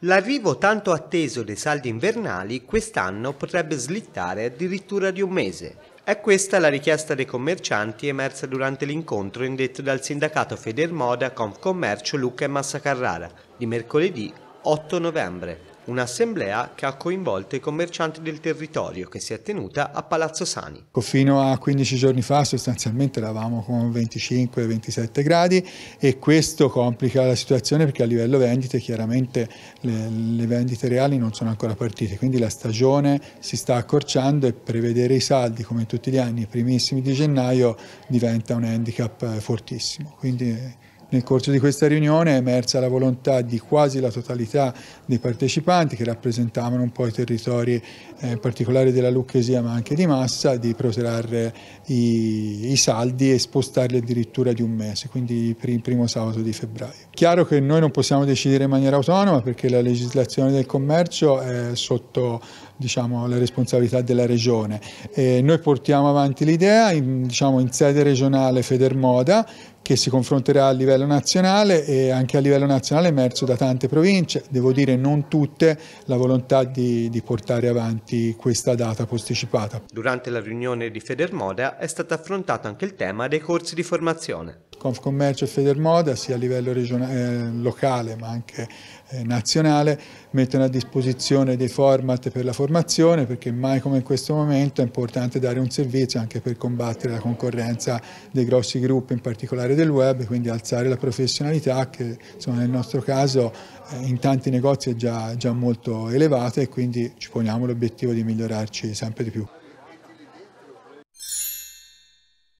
L'arrivo tanto atteso dei saldi invernali quest'anno potrebbe slittare addirittura di un mese. È questa la richiesta dei commercianti emersa durante l'incontro indetto dal sindacato Federmoda Confcommercio Lucca e Massa Carrara di mercoledì 8 novembre un'assemblea che ha coinvolto i commercianti del territorio che si è tenuta a Palazzo Sani. Fino a 15 giorni fa sostanzialmente eravamo con 25-27 gradi e questo complica la situazione perché a livello vendite chiaramente le, le vendite reali non sono ancora partite, quindi la stagione si sta accorciando e prevedere i saldi come tutti gli anni, i primissimi di gennaio, diventa un handicap eh, fortissimo. Quindi nel corso di questa riunione è emersa la volontà di quasi la totalità dei partecipanti che rappresentavano un po' i territori eh, particolari della Lucchesia ma anche di Massa di protrarre i, i, saldi e spostarli addirittura di un mese, quindi il primo sabato di febbraio. Chiaro che noi non possiamo decidere in maniera autonoma perché la legislazione del commercio è sotto diciamo, la responsabilità della regione. E noi portiamo avanti l'idea in, diciamo, in sede regionale Federmoda che si confronterà a livello nazionale e anche a livello nazionale è emerso da tante province, devo dire non tutte, la volontà di, di portare avanti questa data posticipata. Durante la riunione di Federmoda è stato affrontato anche il tema dei corsi di formazione. Confcommercio e Federmoda sia a livello eh, locale ma anche eh, nazionale mettono a disposizione dei format per la formazione perché mai come in questo momento è importante dare un servizio anche per combattere la concorrenza dei grossi gruppi in particolare del web quindi alzare la professionalità che insomma, nel nostro caso eh, in tanti negozi è già, già molto elevata e quindi ci poniamo l'obiettivo di migliorarci sempre di più.